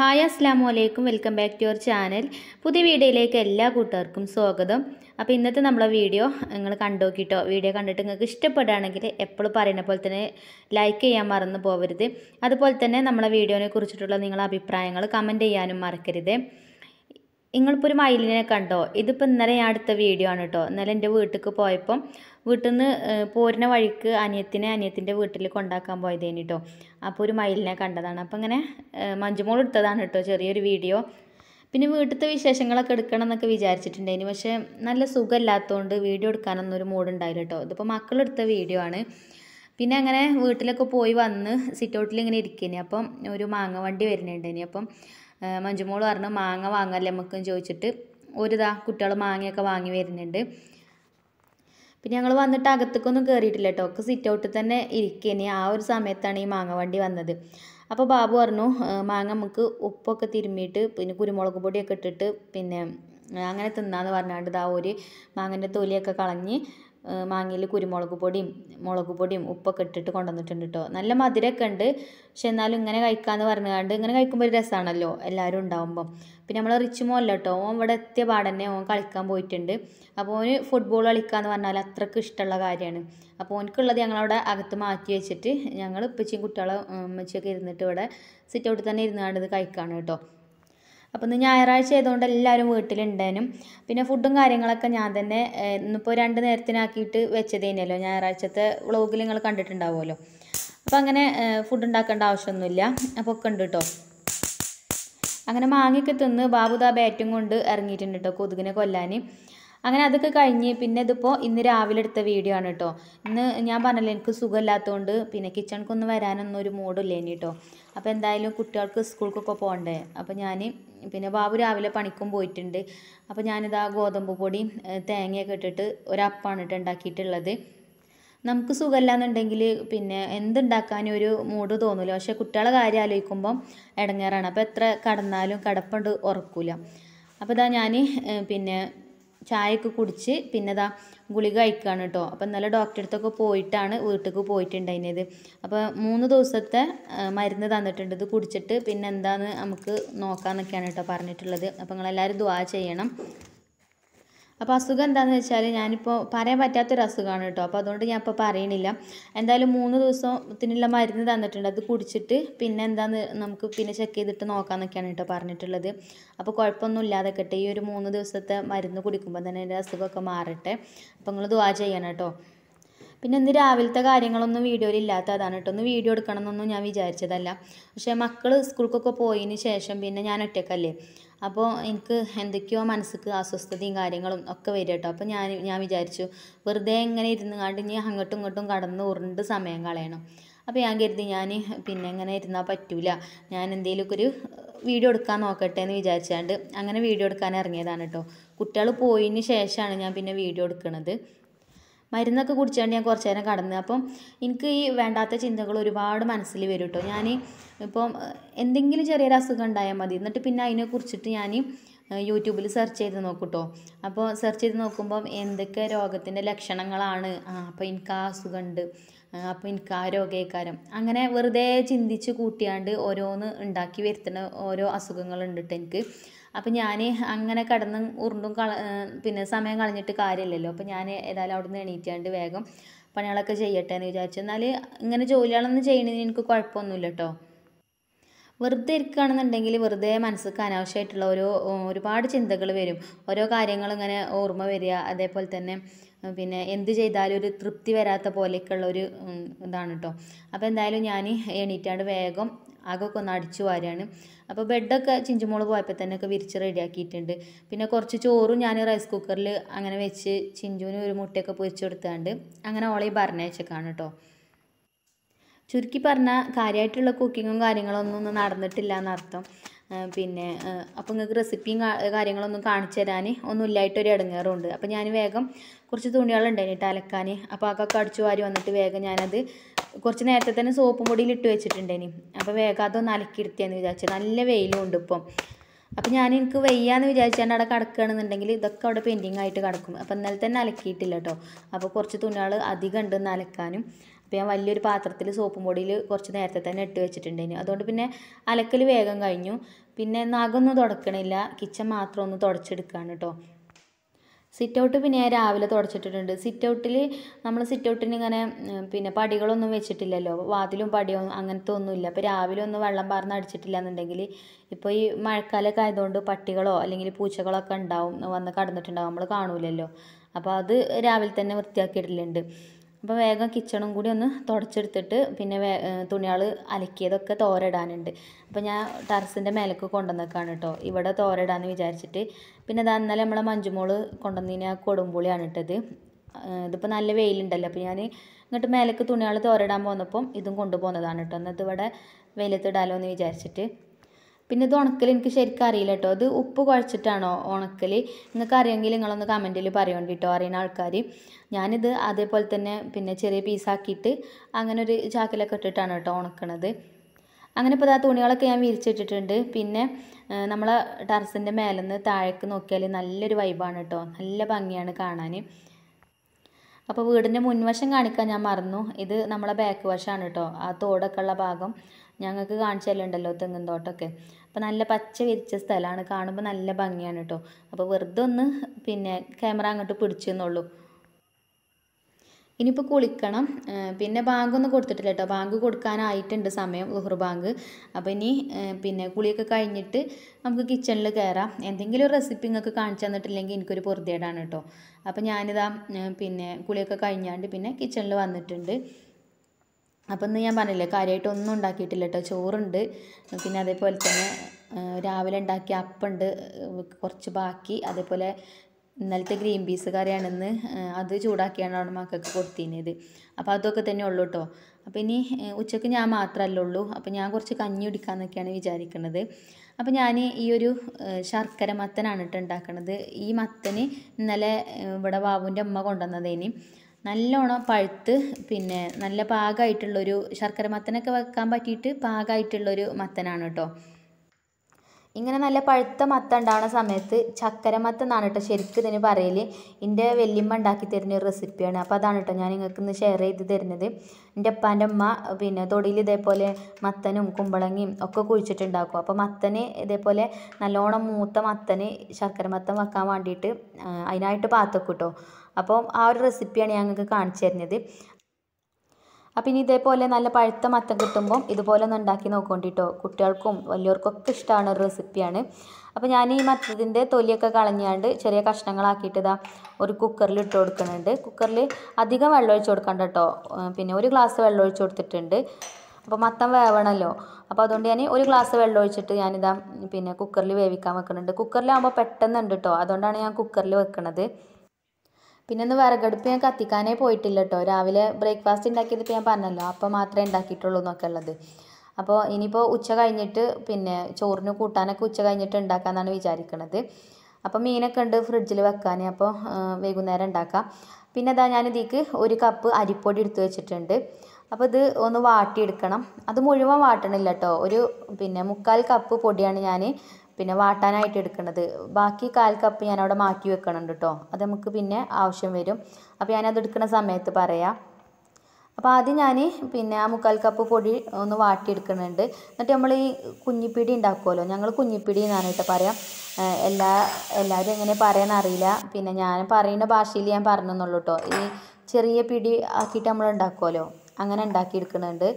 hi അസ്ലാം വലൈക്കും welcome back to your channel പുതിയ വീഡിയോയിലേക്ക് എല്ലാ കൂട്ടുകാർക്കും സ്വാഗതം അപ്പോൾ ഇന്നത്തെ നമ്മളെ വീഡിയോ നിങ്ങൾ കണ്ടോക്കിട്ടോ വീഡിയോ കണ്ടിട്ട് നിങ്ങൾക്ക് ഇഷ്ടപ്പെടുകയാണെങ്കിൽ എപ്പോഴും പറയുന്ന പോലെ തന്നെ ലൈക്ക് ചെയ്യാൻ മറന്ന് പോകരുത് അതുപോലെ തന്നെ നമ്മളെ വീഡിയോനെ കുറിച്ചിട്ടുള്ള നിങ്ങളുടെ അഭിപ്രായങ്ങൾ കമൻറ്റ് ചെയ്യാനും മറക്കരുത് നിങ്ങളിപ്പോൾ ഒരു മയിലിനെ കണ്ടോ ഇതിപ്പോൾ ഇന്നലെ ഞാൻ അടുത്ത വീഡിയോ ആണ് കേട്ടോ ഇന്നലെ എൻ്റെ വീട്ടിലേക്ക് പോയപ്പം വീട്ടിൽ നിന്ന് പോരുന്ന വഴിക്ക് അനിയത്തിനെ അനിയത്തിൻ്റെ വീട്ടിൽ കൊണ്ടാക്കാൻ പോയത് കഴിഞ്ഞിട്ടോ അപ്പോൾ ഒരു മയിലിനെ കണ്ടതാണ് അപ്പോൾ ഇങ്ങനെ മഞ്ജുമോൾ എടുത്തതാണ് കേട്ടോ ചെറിയൊരു വീഡിയോ പിന്നെ വീട്ടിലത്തെ വിശേഷങ്ങളൊക്കെ എടുക്കണം എന്നൊക്കെ വിചാരിച്ചിട്ടുണ്ടായിന് പക്ഷേ നല്ല സുഖമില്ലാത്തതുകൊണ്ട് വീഡിയോ എടുക്കാനൊന്നും ഒരു മൂടുണ്ടായില്ല കേട്ടോ ഇതിപ്പോൾ മക്കളെടുത്ത വീഡിയോ ആണ് പിന്നെ അങ്ങനെ വീട്ടിലൊക്കെ പോയി വന്ന് സിറ്റ് ഔട്ടിലിങ്ങനെ ഇങ്ങനെ ഇരിക്കേനി അപ്പം ഒരു മാങ്ങ വണ്ടി വരുന്നുണ്ടേനി അപ്പം മഞ്ജുമോള് പറഞ്ഞു മാങ്ങ വാങ്ങല്ലേ നമുക്കും ചോദിച്ചിട്ട് ഒരിതാ കുട്ടികൾ മാങ്ങയൊക്കെ വാങ്ങി വരുന്നുണ്ട് പിന്നെ ഞങ്ങൾ വന്നിട്ട് അകത്തേക്കൊന്നും കയറിയിട്ടില്ല കേട്ടോ ഒക്കെ സിറ്റ് ഔട്ടിൽ തന്നെ ഇരിക്കേനി ആ ഒരു സമയത്താണ് ഈ മാങ്ങ വണ്ടി വന്നത് അപ്പോൾ ബാബു പറഞ്ഞു മാങ്ങ നമുക്ക് ഉപ്പൊക്കെ തിരുമ്മിയിട്ട് പിന്നെ കുരുമുളക് പൊടിയൊക്കെ ഇട്ടിട്ട് പിന്നെ അങ്ങനെ തിന്നാന്ന് പറഞ്ഞാണ്ട് ഇതാ ഒരു മാങ്ങൻ്റെ തൊലിയൊക്കെ കളഞ്ഞ് മാങ്ങയിൽ കുരുമുളക് പൊടിയും മുളക് പൊടിയും ഉപ്പൊക്കെ ഇട്ടിട്ട് കൊണ്ടുവന്നിട്ടുണ്ട് കേട്ടോ നല്ല മധുരമൊക്കെ ഉണ്ട് പക്ഷെ എന്നാലും ഇങ്ങനെ കഴിക്കാമെന്ന് പറഞ്ഞുകൊണ്ട് ഇങ്ങനെ കഴിക്കുമ്പോൾ ഒരു രസമാണല്ലോ എല്ലാവരും ഉണ്ടാവുമ്പോൾ പിന്നെ നമ്മൾ റിച്ച് മോല്ല കേട്ടോ ഓൻ ഇവിടെ എത്തിയ പാടന്നെ ഓൻ കളിക്കാൻ പോയിട്ടുണ്ട് അപ്പോൾ ഓന് ഫുട്ബോൾ എന്ന് പറഞ്ഞാൽ അത്രക്ക് ഇഷ്ടമുള്ള കാര്യമാണ് അപ്പോൾ ഓനക്കുള്ളത് ഞങ്ങളവിടെ അകത്ത് മാറ്റി വെച്ചിട്ട് ഞങ്ങൾ ഉപ്പച്ചിയും കുട്ടികളെ ഉമ്മച്ചിയൊക്കെ ഇരുന്നിട്ട് ഇവിടെ സിറ്റ് ഔട്ടിൽ തന്നെ ഇരുന്നാണ്ട് ഇത് കഴിക്കാണ് കേട്ടോ അപ്പോൾ ഇന്ന് ഞായറാഴ്ച ആയതുകൊണ്ട് എല്ലാവരും വീട്ടിലുണ്ടായിരുന്നു പിന്നെ ഫുഡും കാര്യങ്ങളൊക്കെ ഞാൻ തന്നെ ഇന്നിപ്പോൾ രണ്ട് നേരത്തിനാക്കിയിട്ട് വെച്ചത് തന്നെയല്ലോ ഞായറാഴ്ചത്തെ വ്ളോഗിൽ നിങ്ങൾ കണ്ടിട്ടുണ്ടാവുമല്ലോ അപ്പോൾ അങ്ങനെ ഫുഡ് ഉണ്ടാക്കേണ്ട ആവശ്യമൊന്നുമില്ല അപ്പോൾ ഒക്കെ ഉണ്ട് കേട്ടോ അങ്ങനെ മാങ്ങയൊക്കെ തിന്ന് ബാബുദാ ബാറ്റും കൊണ്ട് ഇറങ്ങിയിട്ടുണ്ട് കേട്ടോ കൊതുകിനെ കൊല്ലാൻ അങ്ങനെ അതൊക്കെ കഴിഞ്ഞ് പിന്നെ ഇതിപ്പോൾ ഇന്ന് രാവിലെ എടുത്ത വീഡിയോ ആണ് കേട്ടോ ഇന്ന് ഞാൻ പറഞ്ഞല്ലോ എനിക്ക് സുഖമില്ലാത്തതുകൊണ്ട് പിന്നെ കിച്ചണിക്കൊന്നും വരാനൊന്നും ഒരു മൂഡില്ല ഇനി കേട്ടോ അപ്പോൾ എന്തായാലും കുട്ടികൾക്ക് സ്കൂൾക്കൊക്കെ പോകണ്ടേ അപ്പോൾ ഞാൻ പിന്നെ ബാബു രാവിലെ പണിക്കും പോയിട്ടുണ്ട് അപ്പോൾ ഞാനിതാ ഗോതമ്പ് പൊടിയും തേങ്ങയൊക്കെ ഇട്ടിട്ട് ഒരപ്പാണ് ഇട്ട് ഉണ്ടാക്കിയിട്ടുള്ളത് നമുക്ക് എന്നുണ്ടെങ്കിൽ പിന്നെ എന്തുണ്ടാക്കാൻ ഒരു മൂഡ് തോന്നില്ല പക്ഷേ കുട്ടികളെ കാര്യം ആലോചിക്കുമ്പം ഇടങ്ങേറാണ് അപ്പോൾ എത്ര കടന്നാലും കിടപ്പുണ്ട് ഉറക്കില്ല അപ്പോൾ ഇതാ ഞാൻ പിന്നെ ചായയൊക്കെ കുടിച്ച് പിന്നെ ഇതാ ഗുളിക കഴിക്കുകയാണ് കേട്ടോ അപ്പോൾ ഇന്നലെ ഡോക്ടറെ അടുത്തൊക്കെ പോയിട്ടാണ് വീട്ടിലേക്ക് പോയിട്ടുണ്ടായിരുന്നത് അപ്പോൾ മൂന്ന് ദിവസത്തെ മരുന്ന് തന്നിട്ടുണ്ട് ഇത് കുടിച്ചിട്ട് പിന്നെ എന്താണെന്ന് നമുക്ക് നോക്കാമെന്നൊക്കെയാണ് കേട്ടോ പറഞ്ഞിട്ടുള്ളത് അപ്പോൾ നിങ്ങളെല്ലാവരും ദ്വാ ചെയ്യണം അപ്പോൾ അസുഖം എന്താണെന്ന് വെച്ചാൽ ഞാനിപ്പോൾ പറയാൻ പറ്റാത്തൊരു അസുഖമാണ് കേട്ടോ അപ്പോൾ അതുകൊണ്ട് ഞാൻ ഇപ്പോൾ പറയണില്ല എന്തായാലും മൂന്ന് ദിവസത്തിനുള്ള മരുന്ന് തന്നിട്ടുണ്ട് അത് കുടിച്ചിട്ട് പിന്നെ എന്താണെന്ന് നമുക്ക് പിന്നെ ചെക്ക് ചെയ്തിട്ട് നോക്കാമെന്നൊക്കെയാണ് കേട്ടോ പറഞ്ഞിട്ടുള്ളത് അപ്പോൾ കുഴപ്പമൊന്നും ഇല്ലാതെ കേട്ടോ ഈ ഒരു മൂന്ന് ദിവസത്തെ മരുന്ന് കുടിക്കുമ്പോൾ തന്നെ എൻ്റെ അസുഖമൊക്കെ മാറട്ടെ അപ്പോൾ നിങ്ങൾ ദുവാ ചെയ്യണം കേട്ടോ പിന്നെ ഇന്ന് രാവിലത്തെ കാര്യങ്ങളൊന്നും വീഡിയോയിൽ ഇല്ലാത്തതാണ് കേട്ടോ ഒന്ന് വീഡിയോ എടുക്കണമെന്നൊന്നും ഞാൻ വിചാരിച്ചതല്ല പക്ഷേ മക്കൾ സ്കൂൾക്കൊക്കെ പോയതിന് ശേഷം പിന്നെ ഞാൻ ഒറ്റക്കല്ലേ അപ്പോൾ എനിക്ക് എന്തൊക്കെയോ മനസ്സിക്ക് അസ്വസ്ഥതയും കാര്യങ്ങളും ഒക്കെ വരും കേട്ടോ അപ്പോൾ ഞാൻ ഞാൻ വിചാരിച്ചു വെറുതെ ഇങ്ങനെ ഇരുന്ന് കണ്ട് ഇനി അങ്ങോട്ടും ഇങ്ങോട്ടും കടന്ന് ഉരുണ്ട് സമയം കളയണം അപ്പോൾ ഞാൻ കരുതി ഞാൻ പിന്നെ ഇങ്ങനെ ഇരുന്നാൽ പറ്റൂല ഞാൻ എന്തെങ്കിലുമൊക്കെ ഒരു വീഡിയോ എടുക്കാൻ നോക്കട്ടെ എന്ന് വിചാരിച്ചാണ്ട് അങ്ങനെ വീഡിയോ എടുക്കാൻ ഇറങ്ങിയതാണ് കേട്ടോ കുട്ടികൾ പോയതിന് ശേഷമാണ് ഞാൻ പിന്നെ വീഡിയോ എടുക്കുന്നത് മരുന്നൊക്കെ കുടിച്ചുകൊണ്ട് ഞാൻ കുറച്ച് നേരം കടന്നു അപ്പം എനിക്ക് ഈ വേണ്ടാത്ത ചിന്തകൾ ഒരുപാട് മനസ്സിൽ വരും കേട്ടോ ഞാൻ ഇപ്പം എന്തെങ്കിലും ചെറിയൊരു അസുഖം ഉണ്ടായാൽ മതി എന്നിട്ട് പിന്നെ അതിനെ കുറിച്ചിട്ട് ഞാൻ യൂട്യൂബിൽ സെർച്ച് ചെയ്ത് നോക്കൂട്ടോ അപ്പോൾ സെർച്ച് ചെയ്ത് നോക്കുമ്പം എന്തൊക്കെ രോഗത്തിൻ്റെ ലക്ഷണങ്ങളാണ് ആ അപ്പോൾ എനിക്ക് ആ അസുഖമുണ്ട് അപ്പോൾ എനിക്ക് ആ രോഗേക്കാരം അങ്ങനെ വെറുതെ ചിന്തിച്ച് കൂട്ടിയാണ്ട് ഓരോന്ന് ഉണ്ടാക്കി വരുത്തുന്ന ഓരോ അസുഖങ്ങളുണ്ട് കേട്ടോ എനിക്ക് അപ്പം ഞാൻ അങ്ങനെ കിടന്ന് ഉരുണ്ടും കള പിന്നെ സമയം കളഞ്ഞിട്ട് കാര്യമില്ലല്ലോ അപ്പം ഞാൻ ഏതായാലും അവിടെ നിന്ന് എണീറ്റാണ്ട് വേഗം പണികളൊക്കെ ചെയ്യട്ടെ എന്ന് വിചാരിച്ചു എന്നാൽ ഇങ്ങനെ ജോലികളൊന്നും ചെയ്യണതിന് എനിക്ക് കുഴപ്പമൊന്നുമില്ല കേട്ടോ വെറുതെ ഇരിക്കുകയാണെന്നുണ്ടെങ്കിൽ വെറുതെ മനസ്സിൽ അനാവശ്യമായിട്ടുള്ള ഓരോ ഒരുപാട് ചിന്തകൾ വരും ഓരോ കാര്യങ്ങൾ ഇങ്ങനെ ഓർമ്മ വരിക അതേപോലെ തന്നെ പിന്നെ എന്ത് ചെയ്താലും ഒരു തൃപ്തി വരാത്ത പോലെയൊക്കെയുള്ള ഒരു ഇതാണ് കേട്ടോ അപ്പോൾ എന്തായാലും ഞാൻ എണീറ്റാണ്ട് വേഗം അകമൊക്കെ ഒന്ന് അടിച്ചു വാരാണ് അപ്പോൾ ബെഡൊക്കെ ചിഞ്ചുമോള് പോയപ്പോൾ തന്നെ ഒക്കെ വിരിച്ച് റെഡിയാക്കിയിട്ടുണ്ട് പിന്നെ കുറച്ച് ചോറും ഞാൻ റൈസ് കുക്കറിൽ അങ്ങനെ വെച്ച് ചിഞ്ചുവിന് ഒരു മുട്ടയൊക്കെ പൊരിച്ചു കൊടുത്താണ്ട് അങ്ങനെ ഓളെ പറഞ്ഞയച്ചേക്കാണ് കേട്ടോ ചുരുക്കി പറഞ്ഞാൽ കാര്യമായിട്ടുള്ള കുക്കിങ്ങും കാര്യങ്ങളൊന്നും ഒന്നും നടന്നിട്ടില്ല എന്നർത്ഥം പിന്നെ അപ്പോൾ നിങ്ങൾക്ക് റെസിപ്പിയും കാര്യങ്ങളൊന്നും കാണിച്ചു തരാൻ ഒന്നും ഇല്ലായിട്ടൊരു ഇടങ്ങേറുണ്ട് അപ്പോൾ ഞാൻ വേഗം കുറച്ച് തുണികളുണ്ടായിട്ട് അലക്കാൻ അപ്പോൾ അതൊക്കെ അടിച്ചു വാരി വന്നിട്ട് വേഗം ഞാനത് കുറച്ച് നേരത്തെ തന്നെ സോപ്പും മുടിയിൽ ഇട്ട് വെച്ചിട്ടുണ്ടേനി അപ്പോൾ വേഗം അതൊന്ന് അലക്കിയിരുത്തിയെന്ന് വിചാരിച്ചത് നല്ല വെയിലും ഉണ്ട് ഇപ്പം അപ്പോൾ ഞാൻ എനിക്ക് വയ്യാന്ന് വിചാരിച്ചാണ്ട് അവിടെ കിടക്കുകയാണെന്നുണ്ടെങ്കിൽ ഇതൊക്കെ അവിടെ പെൻഡിങ് ആയിട്ട് കിടക്കും അപ്പോൾ ഇന്നലെ തന്നെ അലക്കിയിട്ടില്ല കേട്ടോ അപ്പോൾ കുറച്ച് തുണികൾ അധികം ഉണ്ടെന്ന് അലക്കാനും ഇപ്പം ഞാൻ വലിയൊരു പാത്രത്തിൽ സോപ്പും പൊടിയിൽ കുറച്ച് നേരത്തെ തന്നെ ഇട്ട് വെച്ചിട്ടുണ്ടായിന് അതുകൊണ്ട് പിന്നെ അലക്കൽ വേഗം കഴിഞ്ഞു പിന്നെ നഖമൊന്നും തുടക്കണില്ല കിച്ചൺ മാത്രം ഒന്ന് തുടച്ചെടുക്കുകയാണ് കേട്ടോ സിറ്റ് ഔട്ട് പിന്നെ രാവിലെ തുടച്ചിട്ടിട്ടുണ്ട് സിറ്റ് ഔട്ടിൽ നമ്മൾ സിറ്റ് ഔട്ടിന് ഇങ്ങനെ പിന്നെ പടികളൊന്നും വെച്ചിട്ടില്ലല്ലോ വാതിലും പടിയോ അങ്ങനത്തെ ഒന്നുമില്ല അപ്പോൾ രാവിലെ ഒന്നും വെള്ളം പാർന്ന് അടിച്ചിട്ടില്ല എന്നുണ്ടെങ്കിൽ ഇപ്പോൾ ഈ മഴക്കാലമൊക്കെ ആയതുകൊണ്ട് പട്ടികളോ അല്ലെങ്കിൽ പൂച്ചകളോ ഒക്കെ ഉണ്ടാവും വന്ന് കടന്നിട്ടുണ്ടാവും നമ്മൾ കാണൂലല്ലോ അപ്പോൾ അത് രാവിലെ തന്നെ വൃത്തിയാക്കി ഇടലുണ്ട് അപ്പോൾ വേഗം കിച്ചണും കൂടി ഒന്ന് തുടച്ചെടുത്തിട്ട് പിന്നെ വേ തുണികൾ അലക്കിയതൊക്കെ തോരയിടാനുണ്ട് അപ്പോൾ ഞാൻ ടെറസിൻ്റെ മേലേക്ക് കൊണ്ടുവന്നേക്കാണ് കേട്ടോ ഇവിടെ തോരയിടാന്ന് വിചാരിച്ചിട്ട് പിന്നെ അതാ അന്നലെ നമ്മളെ മഞ്ജുമോള് കൊണ്ടുവന്നതിന് ആ കൊടുമ്പുളിയാണ് ഇട്ടത് ഇതിപ്പോൾ നല്ല വെയിലുണ്ടല്ലോ അപ്പോൾ ഞാൻ ഇങ്ങോട്ട് മേലേക്ക് തുണികൾ തോരയിടാൻ പോന്നപ്പം ഇതും കൊണ്ടുപോകുന്നതാണ് കേട്ടോ എന്നാൽ വെയിലത്ത് വെയിലത്തിടാലോ എന്ന് വിചാരിച്ചിട്ട് പിന്നെ ഇത് ഉണക്കൽ എനിക്ക് ശരിക്കും അറിയില്ല കേട്ടോ ഇത് ഉപ്പ് കുഴച്ചിട്ടാണോ ഉണക്കൽ നിങ്ങൾക്ക് അറിയെങ്കിൽ നിങ്ങളൊന്ന് കമൻറ്റിൽ പറയണ്ട കേട്ടോ അറിയുന്ന ആൾക്കാർ ഞാനിത് അതേപോലെ തന്നെ പിന്നെ ചെറിയ പീസാക്കിയിട്ട് അങ്ങനെ ഒരു ചാക്കിലൊക്കെ ഇട്ടിട്ടാണ് കേട്ടോ ഉണക്കണത് അങ്ങനെ ഇപ്പോൾ ആ തുണികളൊക്കെ ഞാൻ വിരിച്ചിട്ടിട്ടുണ്ട് പിന്നെ നമ്മളെ ടെറസിൻ്റെ മേലെ നിന്ന് താഴേക്ക് നോക്കിയാൽ നല്ലൊരു വൈബാണ് കേട്ടോ നല്ല ഭംഗിയാണ് കാണാൻ അപ്പോൾ വീടിൻ്റെ മുൻവശം കാണിക്കാൻ ഞാൻ മറന്നു ഇത് നമ്മളെ ബാക്ക് വശമാണ് കേട്ടോ ആ തോടൊക്കെ ഉള്ള ഭാഗം ഞങ്ങൾക്ക് ഉണ്ടല്ലോ തെങ്ങും തോട്ടമൊക്കെ അപ്പോൾ നല്ല പച്ച വിരിച്ച സ്ഥലമാണ് കാണുമ്പോൾ നല്ല ഭംഗിയാണ് കേട്ടോ അപ്പോൾ വെറുതെ ഒന്ന് പിന്നെ ക്യാമറ അങ്ങോട്ട് പിടിച്ചെന്നുള്ളൂ ഇനിയിപ്പോൾ കുളിക്കണം പിന്നെ ബാങ്കൊന്നും കൊടുത്തിട്ടില്ല കേട്ടോ ബാങ്ക് കൊടുക്കാനായിട്ടുണ്ട് സമയം ഗുഹർ ബാങ്ക് അപ്പോൾ ഇനി പിന്നെ കുളിയൊക്കെ കഴിഞ്ഞിട്ട് നമുക്ക് കിച്ചണിൽ കയറാം എന്തെങ്കിലും ഒരു റെസിപ്പി നിങ്ങൾക്ക് കാണിച്ചു തന്നിട്ടില്ലെങ്കിൽ എനിക്കൊരു പൊറുതേടാണ് കേട്ടോ അപ്പോൾ ഞാനിതാ പിന്നെ കുളിയൊക്കെ കഴിഞ്ഞാണ്ട് പിന്നെ കിച്ചണിൽ വന്നിട്ടുണ്ട് അപ്പം ഇന്ന് ഞാൻ പറഞ്ഞില്ലേ ഒന്നും ഉണ്ടാക്കിയിട്ടില്ല കേട്ടോ ചോറുണ്ട് പിന്നെ അതേപോലെ തന്നെ രാവിലെ ഉണ്ടാക്കിയ അപ്പുണ്ട് കുറച്ച് ബാക്കി അതേപോലെ ഇന്നലത്തെ ഗ്രീൻ പീസ് കറിയാണെന്ന് അത് ചൂടാക്കിയാണ് മക്കൾക്ക് കൊടുത്തിരുന്നത് അപ്പോൾ അതൊക്കെ തന്നെ ഉള്ളൂ കേട്ടോ അപ്പോൾ ഇനി ഉച്ചയ്ക്ക് ഞാൻ മാത്രമല്ല ഉള്ളൂ അപ്പോൾ ഞാൻ കുറച്ച് കഞ്ഞി കുടിക്കാമെന്നൊക്കെയാണ് വിചാരിക്കുന്നത് അപ്പോൾ ഞാൻ ഈ ഒരു ശർക്കര മത്തനാണ് കേട്ടോ ഉണ്ടാക്കുന്നത് ഈ മത്തന് ഇന്നലെ ഇവിടെ ബാബുവിൻ്റെ അമ്മ കൊണ്ടുവന്നതേനി നല്ലോണം പഴുത്ത് പിന്നെ നല്ല പാകമായിട്ടുള്ളൊരു ശർക്കര മത്തനൊക്കെ വെക്കാൻ പറ്റിയിട്ട് പാകമായിട്ടുള്ളൊരു മത്തനാണ് കേട്ടോ ഇങ്ങനെ നല്ല പഴുത്ത മത്ത ഉണ്ടാവുന്ന സമയത്ത് ചക്കര മത്ത എന്നാണ് കേട്ടോ ശരിക്കും ഇതിന് പറയൽ എൻ്റെ വല്യമ്മ ഉണ്ടാക്കി തരുന്ന ഒരു റെസിപ്പിയാണ് അപ്പോൾ അതാണ് കേട്ടോ ഞാൻ നിങ്ങൾക്ക് ഇന്ന് ഷെയർ ചെയ്ത് തരുന്നത് എൻ്റെ അപ്പാൻ്റെ അമ്മ പിന്നെ തൊടിയിൽ ഇതേപോലെ മത്തനും കുമ്പളങ്ങയും ഒക്കെ കുഴിച്ചിട്ടുണ്ടാക്കും അപ്പോൾ മത്തന് ഇതേപോലെ നല്ലോണം മൂത്ത മത്തന് ശർക്കര മത്തൻ വെക്കാൻ വേണ്ടിയിട്ട് അതിനായിട്ട് പാത്തക്കും കേട്ടോ അപ്പോൾ ആ ഒരു റെസിപ്പിയാണ് ഞാൻ നിങ്ങൾക്ക് കാണിച്ചു തരുന്നത് അപ്പം ഇനി ഇതേപോലെ നല്ല പഴുത്ത മത്തം കിട്ടുമ്പം ഇതുപോലെ ഒന്ന് ഉണ്ടാക്കി നോക്കോണ്ടി കുട്ടികൾക്കും വലിയവർക്കൊക്കെ ഇഷ്ടമാണ് ഒരു റെസിപ്പിയാണ് അപ്പോൾ ഞാൻ ഈ മത്തത്തിൻ്റെ തൊലിയൊക്കെ കളഞ്ഞാണ്ട് ചെറിയ കഷ്ണങ്ങളാക്കിയിട്ട് ഇതാ ഒരു കുക്കറിൽ ഇട്ട് കൊടുക്കുന്നുണ്ട് കുക്കറിൽ അധികം വെള്ളം ഒഴിച്ച് കൊടുക്കണ്ട കേട്ടോ പിന്നെ ഒരു ഗ്ലാസ് വെള്ളം ഒഴിച്ച് കൊടുത്തിട്ടുണ്ട് അപ്പോൾ മത്തം വേവണമല്ലോ അപ്പോൾ അതുകൊണ്ട് ഞാൻ ഒരു ഗ്ലാസ് വെള്ളം ഒഴിച്ചിട്ട് ഞാനിതാ പിന്നെ കുക്കറിൽ വേവിക്കാൻ വെക്കുന്നുണ്ട് കുക്കറിലാകുമ്പോൾ പെട്ടെന്നുണ്ട് കേട്ടോ അതുകൊണ്ടാണ് ഞാൻ കുക്കറിൽ വെക്കുന്നത് പിന്നെ ഒന്ന് വിറകടുപ്പ് ഞാൻ കത്തിക്കാനേ പോയിട്ടില്ല കേട്ടോ രാവിലെ ബ്രേക്ക്ഫാസ്റ്റ് ഉണ്ടാക്കിയത് ഞാൻ പറഞ്ഞല്ലോ അപ്പോൾ മാത്രമേ ഉണ്ടാക്കിയിട്ടുള്ളൂ എന്നൊക്കെ ഉള്ളത് അപ്പോൾ ഇനിയിപ്പോൾ ഉച്ച കഴിഞ്ഞിട്ട് പിന്നെ ചോറിന് കൂട്ടാനൊക്കെ ഉച്ച കഴിഞ്ഞിട്ട് ഉണ്ടാക്കാമെന്നാണ് വിചാരിക്കുന്നത് അപ്പോൾ മീനൊക്കെ ഉണ്ട് ഫ്രിഡ്ജിൽ വെക്കാൻ അപ്പോൾ വൈകുന്നേരം ഉണ്ടാക്കാം പിന്നെ അതാ ഞാൻ ഇതിക്ക് ഒരു കപ്പ് അരിപ്പൊടി എടുത്തു വെച്ചിട്ടുണ്ട് അപ്പോൾ ഇത് ഒന്ന് വാട്ടിയെടുക്കണം അത് മുഴുവൻ വാട്ടണില്ല കേട്ടോ ഒരു പിന്നെ മുക്കാൽ കപ്പ് പൊടിയാണ് ഞാൻ പിന്നെ വാട്ടാനായിട്ട് എടുക്കുന്നത് ബാക്കി കാൽ കപ്പ് ഞാൻ അവിടെ മാറ്റി വെക്കണുണ്ട് കേട്ടോ അത് നമുക്ക് പിന്നെ ആവശ്യം വരും അപ്പോൾ ഞാനത് എടുക്കുന്ന സമയത്ത് പറയാം അപ്പോൾ ആദ്യം ഞാൻ പിന്നെ ആ മുക്കാൽ കപ്പ് പൊടി ഒന്ന് വാട്ടിയെടുക്കുന്നുണ്ട് എന്നിട്ട് നമ്മൾ ഈ കുഞ്ഞിപ്പിടി ഉണ്ടാക്കുമല്ലോ ഞങ്ങൾ കുഞ്ഞിപ്പിടി എന്നാണ് കേട്ടോ പറയാം എല്ലാ എല്ലാവരും എങ്ങനെ പറയാനറിയില്ല പിന്നെ ഞാൻ പറയുന്ന ഭാഷയിൽ ഞാൻ പറഞ്ഞെന്നുള്ളൂ കേട്ടോ ഈ ചെറിയ പിടി ആക്കിയിട്ട് നമ്മൾ ഉണ്ടാക്കുമല്ലോ അങ്ങനെ ഉണ്ടാക്കിയെടുക്കുന്നുണ്ട്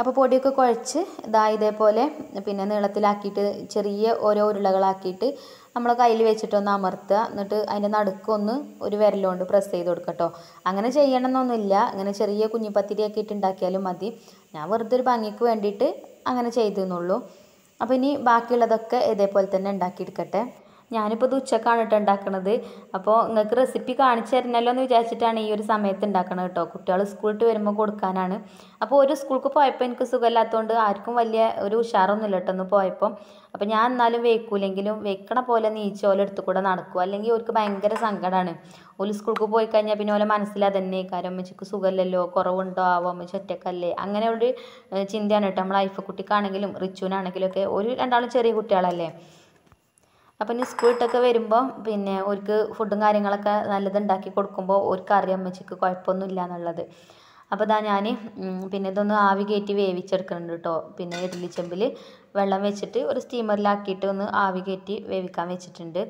അപ്പോൾ പൊടിയൊക്കെ കുഴച്ച് ഇതാ ഇതേപോലെ പിന്നെ നീളത്തിലാക്കിയിട്ട് ചെറിയ ഓരോ ഉരുളകളാക്കിയിട്ട് നമ്മൾ കയ്യിൽ വെച്ചിട്ടൊന്ന് അമർത്തുക എന്നിട്ട് അതിൻ്റെ നടുക്കൊന്ന് ഒരു വിരലുകൊണ്ട് പ്രസ് ചെയ്ത് കൊടുക്കട്ടോ അങ്ങനെ ചെയ്യണമെന്നൊന്നുമില്ല അങ്ങനെ ചെറിയ കുഞ്ഞിപ്പത്തിരിയൊക്കെ ഇട്ട് ഉണ്ടാക്കിയാലും മതി ഞാൻ വെറുതെ ഒരു ഭംഗിക്ക് വേണ്ടിയിട്ട് അങ്ങനെ ചെയ്തെന്നുള്ളൂ അപ്പോൾ ഇനി ബാക്കിയുള്ളതൊക്കെ ഇതേപോലെ തന്നെ ഉണ്ടാക്കിയെടുക്കട്ടെ ഞാനിപ്പോൾ ഇത് ഉച്ചക്കാണ് കേട്ടോ ഉണ്ടാക്കുന്നത് അപ്പോൾ നിങ്ങൾക്ക് റെസിപ്പി കാണിച്ചു തരണമല്ലോ എന്ന് വിചാരിച്ചിട്ടാണ് ഈ ഒരു സമയത്ത് ഉണ്ടാക്കണത് കേട്ടോ കുട്ടികൾ സ്കൂളിട്ട് വരുമ്പോൾ കൊടുക്കാനാണ് അപ്പോൾ ഒരു സ്കൂൾക്ക് പോയപ്പോൾ എനിക്ക് സുഖമില്ലാത്തതുകൊണ്ട് ആർക്കും വലിയ ഒരു ഇല്ല കേട്ടോ ഒന്ന് പോയപ്പോൾ അപ്പോൾ ഞാൻ എന്നാലും വെക്കൂലെങ്കിലും വെക്കണ പോലെ നീച്ച ഓല എടുത്തു കൂടെ നടക്കും അല്ലെങ്കിൽ അവർക്ക് ഭയങ്കര സങ്കടമാണ് ഒരു സ്കൂൾക്ക് പോയി കഴിഞ്ഞാൽ പിന്നെ ഓലെ മനസ്സിലാതെ തന്നെ കാര്യം അമ്മച്ചിക്ക് സുഖമില്ലല്ലോ കുറവുണ്ടോ ആവോ അമ്മച്ച ഒറ്റക്കല്ലേ അങ്ങനെ ഒരു ചിന്തയാണ് കേട്ടോ നമ്മളെ ഐഫക്കുട്ടിക്കാണെങ്കിലും റിച്ചുവിനാണെങ്കിലും ഒക്കെ ഒരു രണ്ടാളും ചെറിയ കുട്ടികളല്ലേ അപ്പോൾ ഇനി സ്കൂളിട്ടൊക്കെ വരുമ്പോൾ പിന്നെ ഓർക്ക് ഫുഡും കാര്യങ്ങളൊക്കെ നല്ലത് ഉണ്ടാക്കി കൊടുക്കുമ്പോൾ ഓർക്ക് അറിയാം അമ്മച്ചിക്ക് കുഴപ്പമൊന്നുമില്ല എന്നുള്ളത് അപ്പോൾ ഇതാ ഞാൻ പിന്നെ ഇതൊന്ന് ആവി കയറ്റി വേവിച്ചെടുക്കുന്നുണ്ട് കേട്ടോ പിന്നെ ചെമ്പിൽ വെള്ളം വെച്ചിട്ട് ഒരു സ്റ്റീമറിലാക്കിയിട്ട് ഒന്ന് ആവി കയറ്റി വേവിക്കാൻ വെച്ചിട്ടുണ്ട്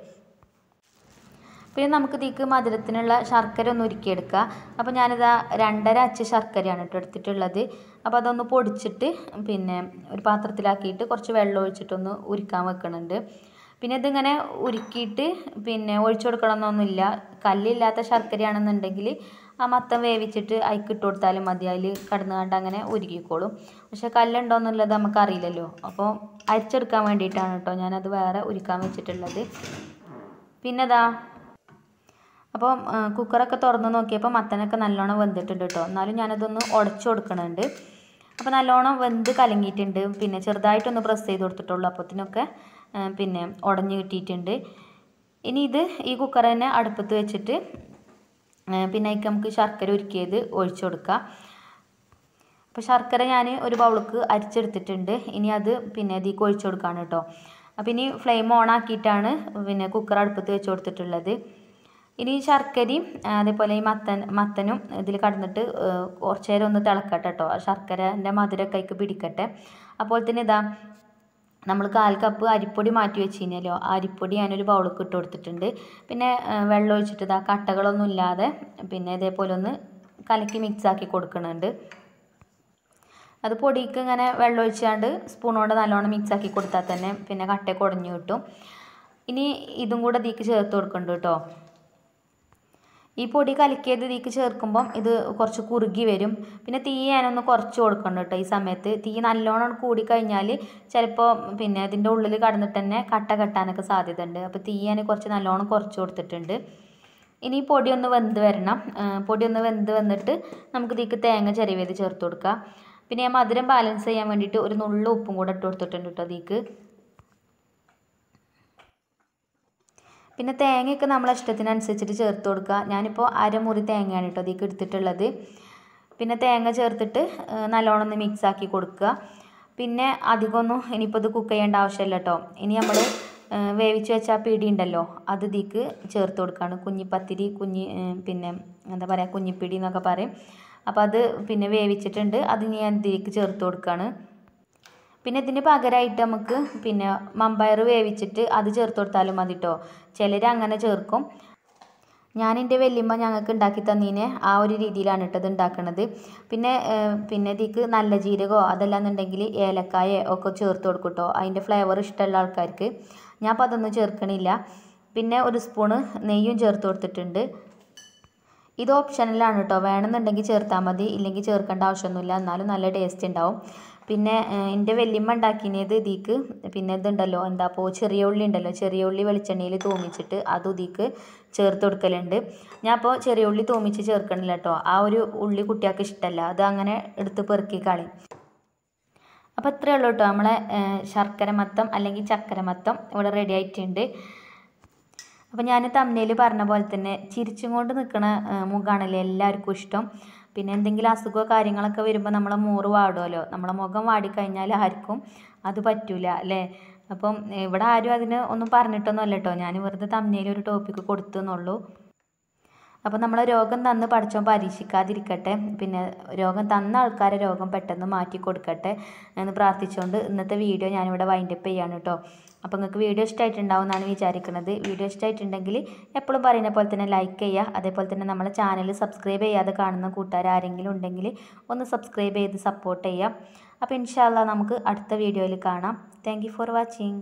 പിന്നെ നമുക്ക് ഇതിക്ക് മധുരത്തിനുള്ള ശർക്കര ഒന്ന് ഉരുക്കിയെടുക്കുക അപ്പോൾ ഞാനിതാ രണ്ടര അച്ച് ശർക്കരയാണ് കേട്ടോ എടുത്തിട്ടുള്ളത് അപ്പോൾ അതൊന്ന് പൊടിച്ചിട്ട് പിന്നെ ഒരു പാത്രത്തിലാക്കിയിട്ട് കുറച്ച് വെള്ളം ഒഴിച്ചിട്ടൊന്ന് ഉരുക്കാൻ വെക്കുന്നുണ്ട് പിന്നെ ഇതിങ്ങനെ ഉരുക്കിയിട്ട് പിന്നെ ഒഴിച്ചു കൊടുക്കണമെന്നൊന്നുമില്ല കല്ലില്ലാത്ത ശർക്കരയാണെന്നുണ്ടെങ്കിൽ ആ മത്തം വേവിച്ചിട്ട് അതിലേക്ക് ഇട്ട് കൊടുത്താലും മതി അതിൽ കിടന്ന് കണ്ട് അങ്ങനെ ഉരുകിക്കോളും പക്ഷേ കല്ലുണ്ടോയെന്നുള്ളത് നമുക്കറിയില്ലല്ലോ അപ്പോൾ അരിച്ചെടുക്കാൻ വേണ്ടിയിട്ടാണ് കേട്ടോ ഞാനത് വേറെ ഉരുക്കാൻ വെച്ചിട്ടുള്ളത് പിന്നെതാ അപ്പോൾ കുക്കറൊക്കെ തുറന്ന് നോക്കിയപ്പോൾ മത്തനൊക്കെ നല്ലോണം വെന്തിട്ടുണ്ട് കേട്ടോ എന്നാലും ഞാനതൊന്ന് ഉടച്ചു കൊടുക്കണുണ്ട് അപ്പോൾ നല്ലോണം വെന്ത് കലങ്ങിയിട്ടുണ്ട് പിന്നെ ചെറുതായിട്ടൊന്ന് പ്രസ് ചെയ്ത് കൊടുത്തിട്ടുള്ളൂ അപ്പോഴത്തിനൊക്കെ പിന്നെ ഉടഞ്ഞു കിട്ടിയിട്ടുണ്ട് ഇനി ഇത് ഈ കുക്കർ തന്നെ അടുപ്പത്ത് വെച്ചിട്ട് പിന്നെ അതിക്ക് നമുക്ക് ശർക്കര ഉരുക്കിയത് ഒഴിച്ചു കൊടുക്കാം അപ്പോൾ ശർക്കര ഞാൻ ഒരു ബൗൾക്ക് അരിച്ചെടുത്തിട്ടുണ്ട് ഇനി അത് പിന്നെ ഇതിലേക്ക് ഒഴിച്ചു കൊടുക്കുകയാണ് കേട്ടോ അപ്പോൾ ഇനി ഫ്ലെയിം ഓൺ ആക്കിയിട്ടാണ് പിന്നെ കുക്കർ അടുപ്പത്ത് വെച്ച് കൊടുത്തിട്ടുള്ളത് ഇനി ഈ ശർക്കരയും അതേപോലെ ഈ മത്തൻ മത്തനും ഇതിൽ കടന്നിട്ട് കുറച്ചു നേരം ഒന്ന് തിളക്കട്ടെ കേട്ടോ ശർക്കരൻ്റെ മധുരമൊക്കെ പിടിക്കട്ടെ അപ്പോൾ തന്നെ ഇതാ നമ്മൾ കാൽ കപ്പ് അരിപ്പൊടി മാറ്റി വെച്ച് ആ അരിപ്പൊടി ഞാനൊരു ബൗളിലേക്ക് ഇട്ട് കൊടുത്തിട്ടുണ്ട് പിന്നെ വെള്ളം ഒഴിച്ചിട്ട് ഇതാ കട്ടകളൊന്നും ഇല്ലാതെ പിന്നെ ഇതേപോലെ ഒന്ന് കലക്കി മിക്സാക്കി കൊടുക്കുന്നുണ്ട് അത് പൊടിക്ക് ഇങ്ങനെ വെള്ളം ഒഴിച്ചാണ്ട് സ്പൂൺ കൊണ്ട് നല്ലോണം മിക്സാക്കി കൊടുത്താൽ തന്നെ പിന്നെ കട്ടയൊക്കെ ഉടഞ്ഞു കിട്ടും ഇനി ഇതും കൂടെ ഇതിക്ക് ചേർത്ത് കൊടുക്കുന്നുണ്ട് കേട്ടോ ഈ പൊടി കലക്കിയത് ഇതിലേക്ക് ചേർക്കുമ്പം ഇത് കുറച്ച് കുറുകി വരും പിന്നെ തീ ഞാനൊന്ന് കുറച്ച് കൊടുക്കണം കേട്ടോ ഈ സമയത്ത് തീ നല്ലോണം കൂടിക്കഴിഞ്ഞാൽ ചിലപ്പോൾ പിന്നെ അതിൻ്റെ ഉള്ളിൽ കടന്നിട്ട് തന്നെ കട്ട കെട്ടാനൊക്കെ ഉണ്ട് അപ്പോൾ തീ ഞാൻ കുറച്ച് നല്ലോണം കുറച്ച് കൊടുത്തിട്ടുണ്ട് ഇനി പൊടി ഒന്ന് വെന്ത് വരണം പൊടി ഒന്ന് വെന്ത് വന്നിട്ട് നമുക്ക് ഇതിലേക്ക് തേങ്ങ ചെറിയ ചേർത്ത് കൊടുക്കുക പിന്നെ ഞാൻ മധുരം ബാലൻസ് ചെയ്യാൻ വേണ്ടിയിട്ട് ഒരു നുള്ള ഉപ്പും കൂടെ ഇട്ട് കൊടുത്തിട്ടുണ്ട് കേട്ടോ അതിലേക്ക് പിന്നെ തേങ്ങയൊക്കെ നമ്മൾ ഇഷ്ടത്തിനനുസരിച്ചിട്ട് ചേർത്ത് കൊടുക്കുക ഞാനിപ്പോൾ അരമുറി തേങ്ങയാണ് കേട്ടോ അതിലേക്ക് എടുത്തിട്ടുള്ളത് പിന്നെ തേങ്ങ ചേർത്തിട്ട് നല്ലോണം ഒന്ന് മിക്സ് ആക്കി കൊടുക്കുക പിന്നെ അധികമൊന്നും ഇനിയിപ്പോൾ ഇത് കുക്ക് ചെയ്യേണ്ട ആവശ്യമില്ല കേട്ടോ ഇനി നമ്മൾ വേവിച്ച് വെച്ച ആ പിടി ഉണ്ടല്ലോ അത് ഇതിക്ക് ചേർത്ത് കൊടുക്കുകയാണ് കുഞ്ഞിപ്പത്തിരി കുഞ്ഞി പിന്നെ എന്താ പറയുക കുഞ്ഞിപ്പിടി എന്നൊക്കെ പറയും അപ്പോൾ അത് പിന്നെ വേവിച്ചിട്ടുണ്ട് അത് ഞാൻ ഇതിലേക്ക് ചേർത്ത് കൊടുക്കുകയാണ് പിന്നെ ഇതിന് പകരമായിട്ട് നമുക്ക് പിന്നെ മമ്പയർ വേവിച്ചിട്ട് അത് ചേർത്ത് കൊടുത്താലും മതി കേട്ടോ ചിലർ അങ്ങനെ ചേർക്കും ഞാൻ എൻ്റെ വല്യമ്മ ഞങ്ങൾക്ക് ഉണ്ടാക്കി തന്നീനെ ആ ഒരു രീതിയിലാണ് ഇട്ടത് ഉണ്ടാക്കുന്നത് പിന്നെ പിന്നെ ഇതിക്ക് നല്ല ജീരകമോ എന്നുണ്ടെങ്കിൽ ഏലക്കായ ഒക്കെ ചേർത്ത് കൊടുക്കും കേട്ടോ അതിൻ്റെ ഫ്ലേവർ ഇഷ്ടമുള്ള ആൾക്കാർക്ക് ഞാൻ അപ്പോൾ അതൊന്നും ചേർക്കണില്ല പിന്നെ ഒരു സ്പൂണ് നെയ്യും ചേർത്ത് കൊടുത്തിട്ടുണ്ട് ഇത് ഓപ്ഷനിലാണ് കേട്ടോ വേണമെന്നുണ്ടെങ്കിൽ ചേർത്താൽ മതി ഇല്ലെങ്കിൽ ചേർക്കേണ്ട ആവശ്യമൊന്നുമില്ല എന്നാലും നല്ല ടേസ്റ്റ് ഉണ്ടാവും പിന്നെ എൻ്റെ വല്യമ്മ ഉണ്ടാക്കിയത് ഇതിലേക്ക് പിന്നെ ഇതുണ്ടല്ലോ പോ ചെറിയ ഉള്ളി ഉണ്ടല്ലോ ചെറിയ ഉള്ളി വെളിച്ചെണ്ണയിൽ തൂമിച്ചിട്ട് അത് ഇതിലേക്ക് ചേർത്ത് കൊടുക്കലുണ്ട് ഞാൻ അപ്പോൾ ചെറിയ ഉള്ളി തൂമിച്ച് ചേർക്കണില്ല കേട്ടോ ആ ഒരു ഉള്ളി കുട്ടികൾക്ക് ഇഷ്ടമല്ല അത് അങ്ങനെ എടുത്ത് പെറുക്കി കളി അപ്പോൾ ഇത്രയേ ഉള്ളൂ കേട്ടോ നമ്മളെ ശർക്കര മത്തം അല്ലെങ്കിൽ ചക്കര മത്തം ഇവിടെ റെഡി ആയിട്ടുണ്ട് അപ്പോൾ ഞാൻ തമ്മിൽ പറഞ്ഞ പോലെ തന്നെ ചിരിച്ചും കൊണ്ട് നിൽക്കുന്ന മുഖമാണല്ലേ എല്ലാവർക്കും ഇഷ്ടം പിന്നെ എന്തെങ്കിലും അസുഖമോ കാര്യങ്ങളൊക്കെ വരുമ്പോൾ നമ്മളെ മോറ് വാടുമല്ലോ നമ്മളെ മുഖം വാടിക്കഴിഞ്ഞാൽ ആർക്കും അത് പറ്റില്ല അല്ലേ അപ്പം ഇവിടെ ആരും അതിന് ഒന്നും പറഞ്ഞിട്ടൊന്നും അല്ല കേട്ടോ ഞാൻ വെറുതെ തമ്മിൽ ഒരു ടോപ്പിക്ക് കൊടുത്തു എന്നുള്ളൂ അപ്പോൾ നമ്മളെ രോഗം തന്ന് പഠിച്ചോൻ പരീക്ഷിക്കാതിരിക്കട്ടെ പിന്നെ രോഗം തന്ന ആൾക്കാരെ രോഗം പെട്ടെന്ന് മാറ്റി കൊടുക്കട്ടെ എന്ന് പ്രാർത്ഥിച്ചുകൊണ്ട് ഇന്നത്തെ വീഡിയോ ഞാനിവിടെ വൈൻഡപ്പ് ചെയ്യാണ് കേട്ടോ അപ്പോൾ നിങ്ങൾക്ക് വീഡിയോ ഇഷ്ടമായിട്ടുണ്ടാവും എന്നാണ് വിചാരിക്കുന്നത് വീഡിയോ ഇഷ്ടമായിട്ടുണ്ടെങ്കിൽ എപ്പോഴും പറയുന്ന പോലെ തന്നെ ലൈക്ക് ചെയ്യുക അതേപോലെ തന്നെ നമ്മളെ ചാനൽ സബ്സ്ക്രൈബ് ചെയ്യാതെ കാണുന്ന കൂട്ടുകാർ ആരെങ്കിലും ഉണ്ടെങ്കിൽ ഒന്ന് സബ്സ്ക്രൈബ് ചെയ്ത് സപ്പോർട്ട് ചെയ്യുക അപ്പോൾ ഇൻഷാല്ല നമുക്ക് അടുത്ത വീഡിയോയിൽ കാണാം താങ്ക് ഫോർ വാച്ചിങ്